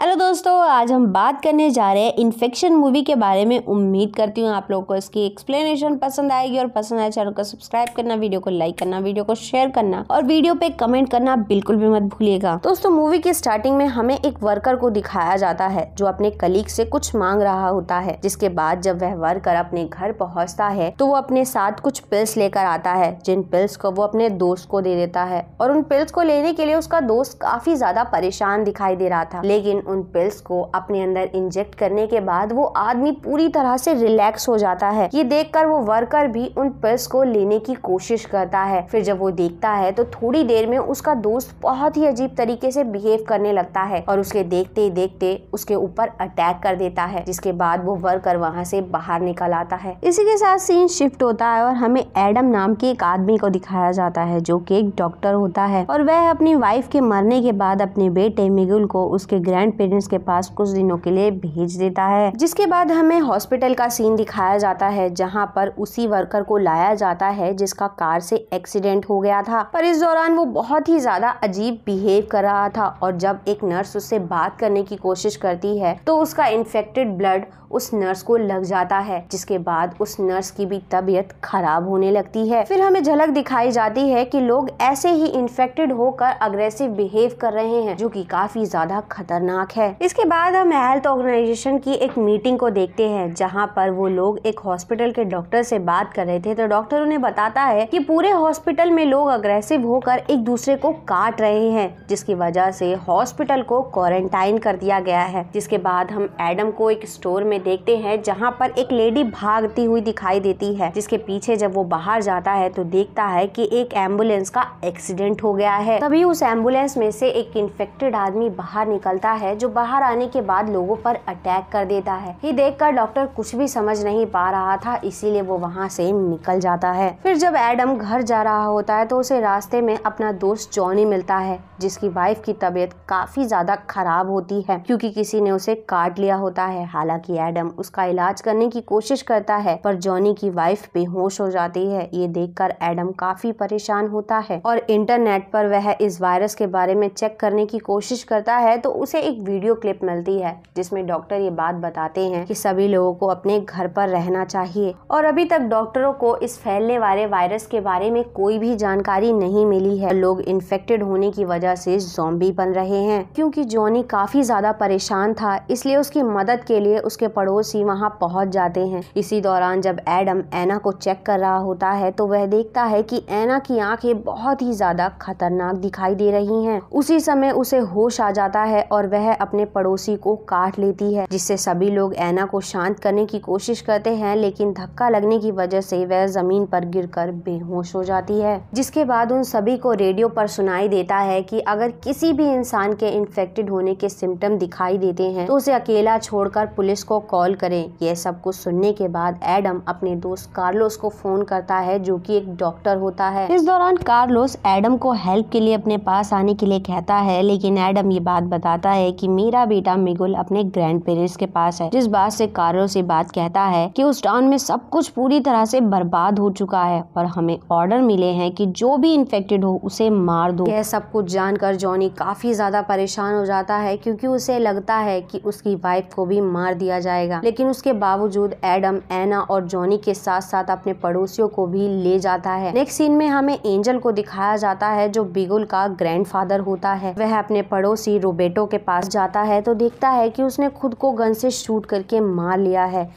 Hello दोस्तों आज हम बात करने जा रहे हैं इन्फेक्शन मूवी के बारे में उम्मीद करती हूँ आप लोगों को इसकी एक्सप्लेनेशन पसंद आएगी और पसंद आए चैनल को सब्सक्राइब करना वीडियो को लाइक करना वीडियो को शेयर करना और वीडियो पे कमेंट करना बिल्कुल भी मत भूलिएगा दोस्तों मूवी के स्टार्टिंग में हमें एक वर्कर को दिखाया जाता है जो अपने कलीग से कुछ मांग रहा होता है जिसके बाद जब वह वर्कर अपने घर पहुँचता है तो वो अपने साथ कुछ पिल्स लेकर आता है जिन पिल्स को वो अपने दोस्त को दे देता है और उन पिल्स को लेने के लिए उसका दोस्त काफी ज्यादा परेशान दिखाई दे रहा था लेकिन उन पिल्स को अपने अंदर इंजेक्ट करने के बाद वो आदमी पूरी तरह से रिलैक्स हो जाता है ये देखकर वो वर्कर भी उन पिल्स को लेने की कोशिश करता है फिर जब वो देखता है तो थोड़ी देर में उसका दोस्त बहुत ही अजीब तरीके से बिहेव करने लगता है और उसके देखते ही देखते उसके ऊपर अटैक कर देता है जिसके बाद वो वर्कर वहाँ से बाहर निकल आता है इसी के साथ सीन शिफ्ट होता है और हमें एडम नाम के एक आदमी को दिखाया जाता है जो कि एक डॉक्टर होता है और वह अपनी वाइफ के मरने के बाद अपने बेटे मिगुल को उसके ग्रैंड पेरेंट्स के पास कुछ दिनों के लिए भेज देता है जिसके बाद हमें हॉस्पिटल का सीन दिखाया जाता है जहाँ पर उसी वर्कर को लाया जाता है जिसका कार से एक्सीडेंट हो गया था पर इस दौरान वो बहुत ही ज्यादा अजीब बिहेव कर रहा था और जब एक नर्स उससे बात करने की कोशिश करती है तो उसका इन्फेक्टेड ब्लड उस नर्स को लग जाता है जिसके बाद उस नर्स की भी तबीयत खराब होने लगती है फिर हमें झलक दिखाई जाती है कि लोग ऐसे ही इन्फेक्टेड होकर अग्रेसिव बिहेव कर रहे हैं जो कि काफी ज्यादा खतरनाक है इसके बाद हम हेल्थ ऑर्गेनाइजेशन की एक मीटिंग को देखते हैं जहाँ पर वो लोग एक हॉस्पिटल के डॉक्टर से बात कर रहे थे तो डॉक्टर उन्हें बताता है की पूरे हॉस्पिटल में लोग अग्रेसिव होकर एक दूसरे को काट रहे हैं जिसकी वजह से हॉस्पिटल को क्वारंटाइन कर दिया गया है जिसके बाद हम एडम को एक स्टोर में में देखते हैं जहाँ पर एक लेडी भागती हुई दिखाई देती है जिसके पीछे जब वो बाहर जाता है तो देखता है कि एक एम्बुलेंस का एक्सीडेंट हो गया है तभी उस एम्बुलेंस में से एक इन्फेक्टेड आदमी बाहर निकलता है जो बाहर आने के बाद लोगों पर अटैक कर देता है ये देख डॉक्टर कुछ भी समझ नहीं पा रहा था इसीलिए वो वहाँ से निकल जाता है फिर जब एडम घर जा रहा होता है तो उसे रास्ते में अपना दोस्त जॉनी मिलता है जिसकी वाइफ की तबीयत काफी ज्यादा खराब होती है क्योंकि किसी ने उसे काट लिया होता है हालांकि एडम उसका इलाज करने की कोशिश करता है पर जॉनी की वाइफ बेहोश हो जाती है ये देखकर एडम काफी परेशान होता है और इंटरनेट पर वह इस वायरस के बारे में चेक करने की कोशिश करता है तो उसे एक वीडियो क्लिप मिलती है जिसमें डॉक्टर ये बात बताते हैं कि सभी लोगों को अपने घर पर रहना चाहिए और अभी तक डॉक्टरों को इस फैलने वाले वायरस के बारे में कोई भी जानकारी नहीं मिली है लोग इन्फेक्टेड होने की वजह से जोम्बी बन रहे हैं क्योंकि जॉनी काफी ज्यादा परेशान था इसलिए उसकी मदद के लिए उसके पड़ोसी वहाँ पहुँच जाते हैं इसी दौरान जब एडम एना को चेक कर रहा होता है तो वह देखता है कि एना की आंखें बहुत ही ज्यादा खतरनाक दिखाई दे रही हैं। उसी समय उसे होश आ जाता है और वह अपने पड़ोसी को काट लेती है जिससे सभी लोग एना को शांत करने की कोशिश करते हैं लेकिन धक्का लगने की वजह से वह जमीन पर कर बेहोश हो जाती है जिसके बाद उन सभी को रेडियो पर सुनाई देता है कि अगर किसी भी इंसान के इन्फेक्टेड होने के सिम्टम दिखाई देते हैं तो उसे अकेला छोड़कर पुलिस को कॉल करें यह सब कुछ सुनने के बाद एडम अपने दोस्त कार्लोस को फ़ोन करता है जो कि एक डॉक्टर होता है इस दौरान कार्लोस एडम को हेल्प के लिए अपने पास आने के लिए कहता है लेकिन एडम ये बात बताता है कि मेरा बेटा मिगुल अपने ग्रैंड पेरेंट्स के पास है जिस बात से कार्लोस ये बात कहता है कि उस टाउन में सब कुछ पूरी तरह से बर्बाद हो चुका है और हमें ऑर्डर मिले हैं कि जो भी इन्फेक्टेड हो उसे मार दो यह सब कुछ जानकर जॉनी काफी ज्यादा परेशान हो जाता है क्योंकि उसे लगता है कि उसकी वाइफ को भी मार दिया जाए जाएगा लेकिन उसके बावजूद एडम एना और जॉनी के साथ साथ अपने पड़ोसियों को भी ले जाता है नेक्स्ट सीन में हमें एंजल को दिखाया जाता है जो बिगुल का ग्रैंड होता है वह अपने पड़ोसी रोबेटो के पास जाता है तो देखता है की उसने खुद को गन से शूट करके मार लिया है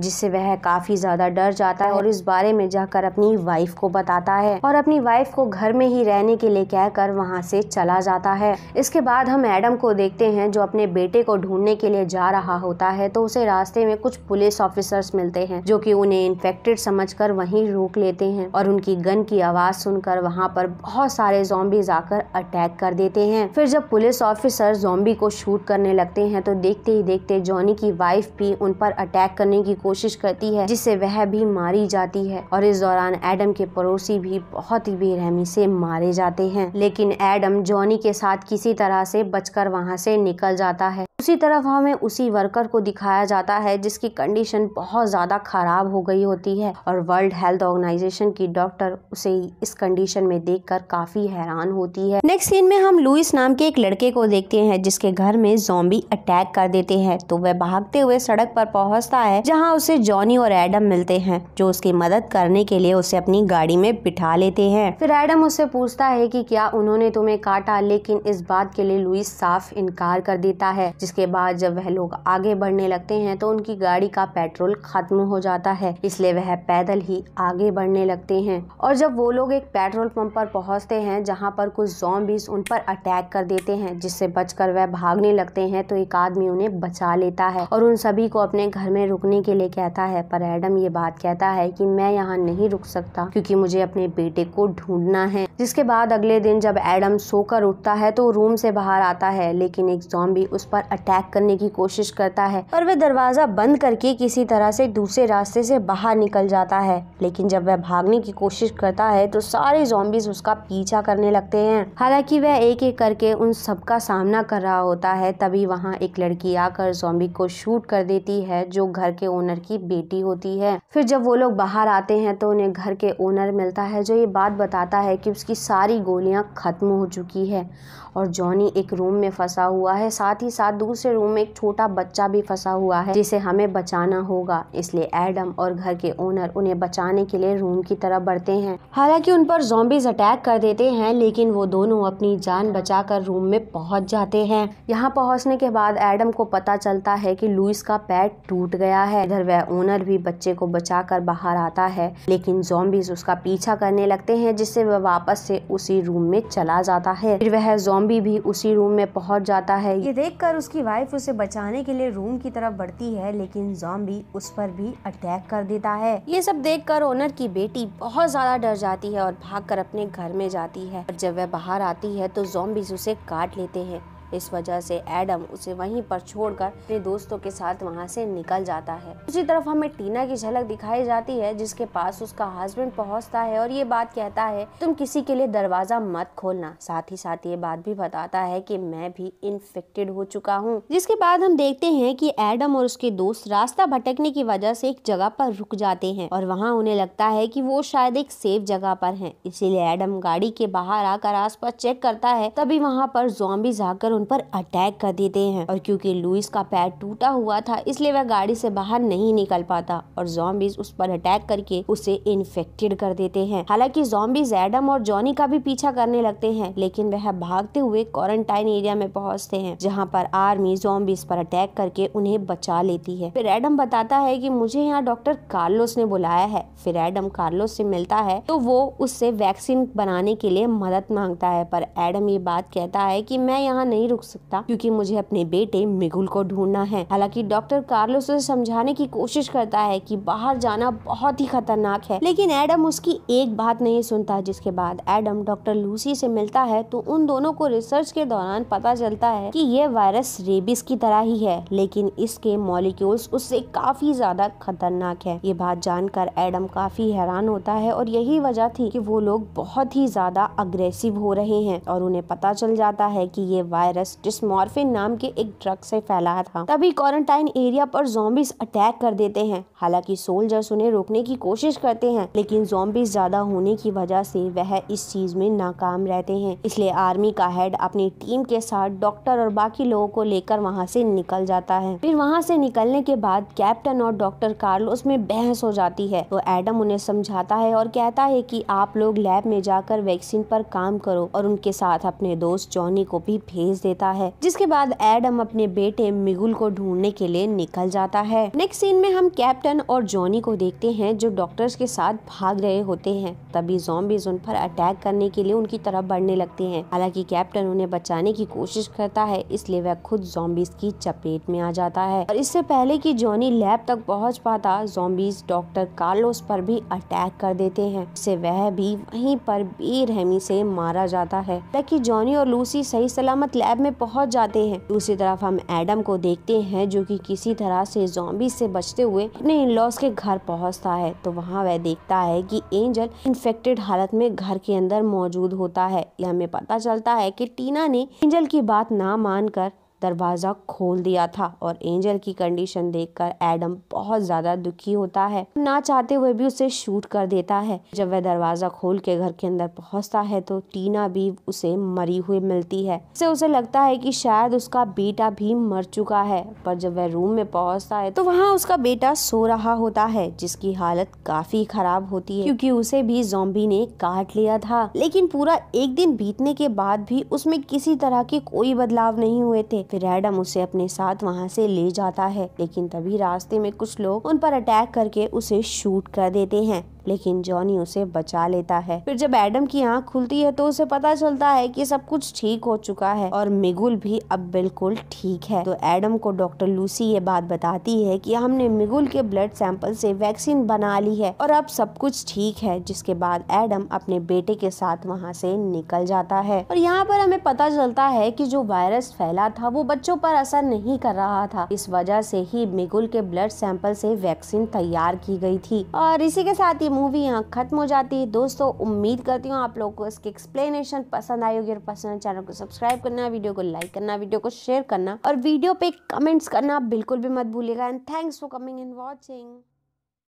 जिससे वह काफ़ी ज़्यादा डर जाता है और इस बारे में जाकर अपनी वाइफ को बताता है और अपनी वाइफ को घर में ही रहने के लिए कहकर वहाँ से चला जाता है इसके बाद हम एडम को देखते हैं जो अपने बेटे को ढूंढने के लिए जा रहा होता है तो उसे रास्ते में कुछ पुलिस ऑफिसर्स मिलते हैं जो कि उन्हें इन्फेक्टेड समझकर वहीं रोक लेते हैं और उनकी गन की आवाज़ सुनकर वहाँ पर बहुत सारे जॉम्बीज आकर अटैक कर देते हैं फिर जब पुलिस ऑफिसर जॉम्बी को शूट करने लगते हैं तो देखते ही देखते जॉनी की वाइफ भी उन पर अटैक करने की कोशिश करती है जिससे वह भी मारी जाती है और इस दौरान एडम के पड़ोसी भी बहुत ही बेरहमी से मारे जाते हैं लेकिन एडम जॉनी के साथ किसी तरह से बचकर वहाँ से निकल जाता है उसी तरफ हमें उसी वर्कर को दिखाया जाता है जिसकी कंडीशन बहुत ज़्यादा ख़राब हो गई होती है और वर्ल्ड हेल्थ ऑर्गेनाइजेशन की डॉक्टर उसे इस कंडीशन में देखकर काफ़ी हैरान होती है नेक्स्ट सीन में हम लुइस नाम के एक लड़के को देखते हैं जिसके घर में जोम्बी अटैक कर देते हैं तो वह भागते हुए सड़क पर पहुँचता है जहाँ उसे जॉनी और एडम मिलते हैं जो उसकी मदद करने के लिए उसे अपनी गाड़ी में बिठा लेते हैं फिर एडम उससे पूछता है की क्या उन्होंने तुम्हें काटा लेकिन इस बात के लिए लुइस साफ इनकार कर देता है जिसके बाद जब वह लोग आगे बढ़ने लगते हैं तो उनकी गाड़ी का पेट्रोल खत्म हो जाता है इसलिए वह पैदल ही आगे बढ़ने लगते हैं और जब वो लोग एक पेट्रोल पंप पर पहुंचते हैं जहाँ पर कुछ जॉम्बिस उन पर अटैक कर देते हैं जिससे बचकर वह भागने लगते हैं तो एक आदमी उन्हें बचा लेता है और उन सभी को अपने घर में रुकने के लिए कहता है पर एडम ये बात कहता है कि मैं यहाँ नहीं रुक सकता क्योंकि मुझे अपने बेटे को ढूंढना है जिसके बाद अगले दिन जब एडम सोकर उठता है तो रूम से बाहर आता है लेकिन एक जॉम्बी उस पर अटैक करने की कोशिश करता है पर वह दरवाजा बंद करके किसी तरह से दूसरे रास्ते से बाहर निकल जाता है लेकिन जब वह भागने की कोशिश करता है तो सारे जॉम्बिस उसका पीछा करने लगते हैं हालांकि वह एक एक करके उन सबका सामना कर रहा होता है तभी वहाँ एक लड़की आकर जॉम्बी को शूट कर देती है जो घर के ओनर की बेटी होती है फिर जब वो लोग बाहर आते हैं तो उन्हें घर के ओनर मिलता है जो ये बात बताता है कि उसकी सारी गोलियां खत्म हो चुकी है और जॉनी एक रूम में फंसा हुआ है साथ ही साथ दूसरे रूम में एक छोटा बच्चा भी फंसा हुआ है जिसे हमें बचाना होगा इसलिए एडम और घर के ओनर उन्हें बचाने के लिए रूम की तरफ बढ़ते हैं हालांकि उन पर जोबीज अटैक कर देते हैं लेकिन वो दोनों अपनी जान बचाकर रूम में पहुंच जाते हैं यहाँ पहुँचने के बाद एडम को पता चलता है की लुइस का पैर टूट गया है इधर वह ओनर भी बच्चे को कर बाहर आता है लेकिन जोम्बीज उसका पीछा करने लगते है जिससे वह वापस से उसी रूम में चला जाता है फिर वह जोम्बी भी उसी रूम में पहुंच जाता है ये देखकर उसकी की वाइफ उसे बचाने के लिए रूम की तरफ बढ़ती है लेकिन जॉम्बी उस पर भी अटैक कर देता है ये सब देखकर ओनर की बेटी बहुत ज्यादा डर जाती है और भागकर अपने घर में जाती है और जब वह बाहर आती है तो जॉम्बीज उसे काट लेते हैं इस वजह से एडम उसे वहीं पर छोड़कर अपने दोस्तों के साथ वहां से निकल जाता है दूसरी तरफ हमें टीना की झलक दिखाई जाती है जिसके पास उसका हस्बैंड पहुंचता है और ये बात कहता है तुम किसी के लिए दरवाजा मत खोलना साथ ही साथ ये बात भी बताता है कि मैं भी इन्फेक्टेड हो चुका हूँ जिसके बाद हम देखते हैं कि एडम और उसके दोस्त रास्ता भटकने की वजह से एक जगह पर रुक जाते हैं और वहाँ उन्हें लगता है कि वो शायद एक सेफ जगह पर है इसीलिए एडम गाड़ी के बाहर आकर आसपास चेक करता है तभी वहाँ पर जोबी जाकर उन पर अटैक कर देते हैं और क्योंकि लुइस का पैर टूटा हुआ था इसलिए वह गाड़ी से बाहर नहीं निकल पाता और जॉम्बीज उस पर अटैक करके उसे इन्फेक्टेड कर देते हैं हालांकि जॉम्बीज एडम और जॉनी का भी पीछा करने लगते हैं लेकिन वह भागते हुए क्वारंटाइन एरिया में पहुंचते हैं जहाँ पर आर्मी जॉम्बीज पर अटैक करके उन्हें बचा लेती है फिर एडम बताता है की मुझे यहाँ डॉक्टर कार्लोस ने बुलाया है फिर एडम कार्लोस से मिलता है तो वो उससे वैक्सीन बनाने के लिए मदद मांगता है पर एडम ये बात कहता है कि मैं यहाँ नहीं नहीं रुक सकता क्योंकि मुझे अपने बेटे मिगुल को ढूंढना है हालांकि डॉक्टर कार्लोस उसे समझाने की कोशिश करता है कि बाहर जाना बहुत ही खतरनाक है लेकिन एडम उसकी एक बात नहीं सुनता जिसके बाद एडम डॉक्टर लूसी से मिलता है तो उन दोनों को रिसर्च के दौरान पता चलता है की ये वायरस रेबिस की तरह ही है लेकिन इसके मॉलिक्यूल्स उससे काफी ज्यादा खतरनाक है ये बात जानकर एडम काफी हैरान होता है और यही वजह थी कि वो लोग बहुत ही ज्यादा अग्रेसिव हो रहे हैं और उन्हें पता चल जाता है कि ये वायरस वायरस जिस मॉर्फिन नाम के एक ड्रग से फैला था तभी क्वारंटाइन एरिया पर जोम्बिस अटैक कर देते हैं हालांकि सोल्जर्स उन्हें रोकने की कोशिश करते हैं लेकिन जोम्बिस ज्यादा होने की वजह से वह इस चीज में नाकाम रहते हैं इसलिए आर्मी का हेड अपनी टीम के साथ डॉक्टर और बाकी लोगों को लेकर वहाँ से निकल जाता है फिर वहाँ से निकलने के बाद कैप्टन और डॉक्टर कार्लोस में बहस हो जाती है तो एडम उन्हें समझाता है और कहता है की आप लोग लैब में जाकर वैक्सीन पर काम करो और उनके साथ अपने दोस्त जॉनी को भी भेज देता है जिसके बाद एडम अपने बेटे मिगुल को ढूंढने के लिए निकल जाता है नेक्स्ट सीन में हम कैप्टन और जॉनी को देखते हैं जो डॉक्टर्स के साथ भाग रहे होते हैं तभी जॉम्बीज उन पर अटैक करने के लिए उनकी तरफ बढ़ने लगते हैं हालांकि कैप्टन उन्हें बचाने की कोशिश करता है इसलिए वह खुद जॉम्बीज की चपेट में आ जाता है और इससे पहले की जॉनी लैब तक पहुँच पाता जॉम्बीज डॉक्टर कार्लोस पर भी अटैक कर देते हैं इससे वह भी वही पर बेरहमी से मारा जाता है ताकि जॉनी और लूसी सही सलामत लैब लैब में पहुंच जाते हैं दूसरी तरफ हम एडम को देखते हैं जो कि किसी तरह से जॉम्बी से बचते हुए अपने इन लॉस के घर पहुंचता है तो वहां वह देखता है कि एंजल इन्फेक्टेड हालत में घर के अंदर मौजूद होता है यह हमें पता चलता है कि टीना ने एंजल की बात ना मानकर दरवाज़ा खोल दिया था और एंजल की कंडीशन देखकर एडम बहुत ज़्यादा दुखी होता है ना चाहते हुए भी उसे शूट कर देता है जब वह दरवाज़ा खोल के घर के अंदर पहुंचता है तो टीना भी उसे मरी हुई मिलती है इससे उसे लगता है कि शायद उसका बेटा भी मर चुका है पर जब वह रूम में पहुंचता है तो वहाँ उसका बेटा सो रहा होता है जिसकी हालत काफ़ी ख़राब होती है क्योंकि उसे भी जोम्बी ने काट लिया था लेकिन पूरा एक दिन बीतने के बाद भी उसमें किसी तरह के कोई बदलाव नहीं हुए थे फिर एडम उसे अपने साथ वहाँ से ले जाता है लेकिन तभी रास्ते में कुछ लोग उन पर अटैक करके उसे शूट कर देते हैं लेकिन जॉनी उसे बचा लेता है फिर जब एडम की आँख खुलती है तो उसे पता चलता है कि सब कुछ ठीक हो चुका है और मिगुल भी अब बिल्कुल ठीक है तो एडम को डॉक्टर लूसी ये बात बताती है कि हमने मिगुल के ब्लड सैंपल से वैक्सीन बना ली है और अब सब कुछ ठीक है जिसके बाद एडम अपने बेटे के साथ वहाँ से निकल जाता है और यहाँ पर हमें पता चलता है की जो वायरस फैला था वो बच्चों पर असर नहीं कर रहा था इस वजह से ही मिगुल के ब्लड सैंपल से वैक्सीन तैयार की गई थी और इसी के साथ ही मूवी यहाँ ख़त्म हो जाती है दोस्तों उम्मीद करती हूँ आप लोग को इसकी एक्सप्लेनेशन पसंद आई होगी और पसंद चैनल को सब्सक्राइब करना वीडियो को लाइक करना वीडियो को शेयर करना और वीडियो पे कमेंट्स करना बिल्कुल भी मत भूलिएगा and thanks for coming and watching